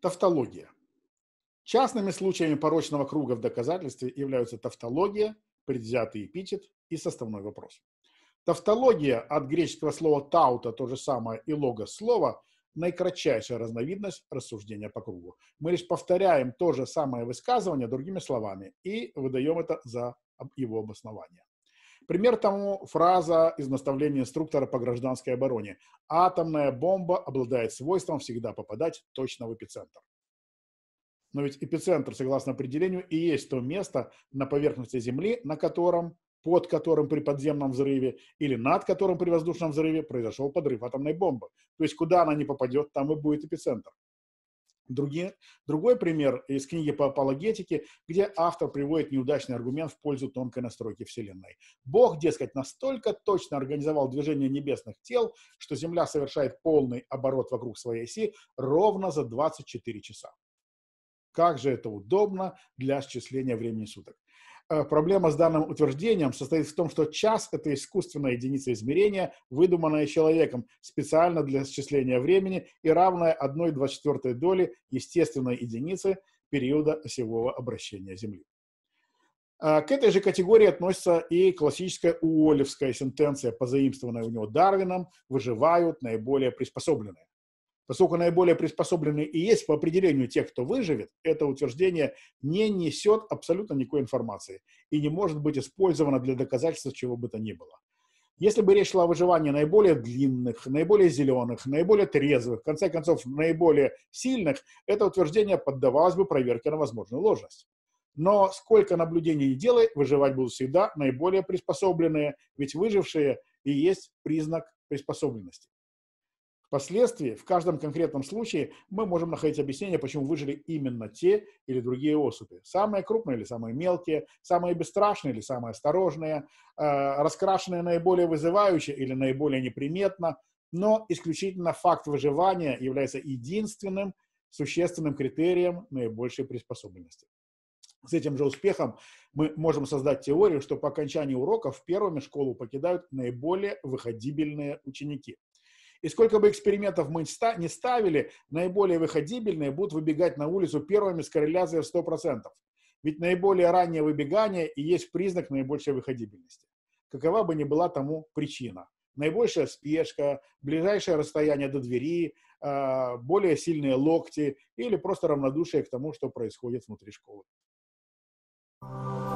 Тавтология. Частными случаями порочного круга в доказательстве являются тавтология, предвзятый эпитет и составной вопрос. Тавтология от греческого слова «таута» то же самое и «логос» слово – наикратчайшая разновидность рассуждения по кругу. Мы лишь повторяем то же самое высказывание другими словами и выдаем это за его обоснование. Пример тому фраза из наставления инструктора по гражданской обороне. Атомная бомба обладает свойством всегда попадать точно в эпицентр. Но ведь эпицентр, согласно определению, и есть то место на поверхности Земли, на котором, под которым при подземном взрыве или над которым при воздушном взрыве произошел подрыв атомной бомбы. То есть куда она не попадет, там и будет эпицентр. Другие, другой пример из книги по апологетике, где автор приводит неудачный аргумент в пользу тонкой настройки Вселенной. Бог, дескать, настолько точно организовал движение небесных тел, что Земля совершает полный оборот вокруг своей оси ровно за 24 часа. Как же это удобно для счисления времени суток. Э, проблема с данным утверждением состоит в том, что час – это искусственная единица измерения, выдуманная человеком специально для счисления времени и равная одной 1,24 доли естественной единицы периода осевого обращения Земли. Э, к этой же категории относится и классическая уоллевская сентенция, позаимствованная у него Дарвином «выживают наиболее приспособленные» поскольку наиболее приспособленные и есть по определению тех, кто выживет, это утверждение не несет абсолютно никакой информации и не может быть использовано для доказательства чего бы то ни было. Если бы речь шла о выживании наиболее длинных, наиболее зеленых, наиболее трезвых, в конце концов, наиболее сильных, это утверждение поддавалось бы проверке на возможную ложность. Но сколько наблюдений не делай, выживать будут всегда наиболее приспособленные, ведь выжившие и есть признак приспособленности. Впоследствии, в каждом конкретном случае, мы можем находить объяснение, почему выжили именно те или другие особи. Самые крупные или самые мелкие, самые бесстрашные или самые осторожные, э, раскрашенные наиболее вызывающе или наиболее неприметно, но исключительно факт выживания является единственным существенным критерием наибольшей приспособленности. С этим же успехом мы можем создать теорию, что по окончании уроков первыми школу покидают наиболее выходибельные ученики. И сколько бы экспериментов мы не ставили, наиболее выходибельные будут выбегать на улицу первыми с корреляцией в 100%. Ведь наиболее раннее выбегание и есть признак наибольшей выходибельности. Какова бы ни была тому причина. Наибольшая спешка, ближайшее расстояние до двери, а, более сильные локти или просто равнодушие к тому, что происходит внутри школы. Thank you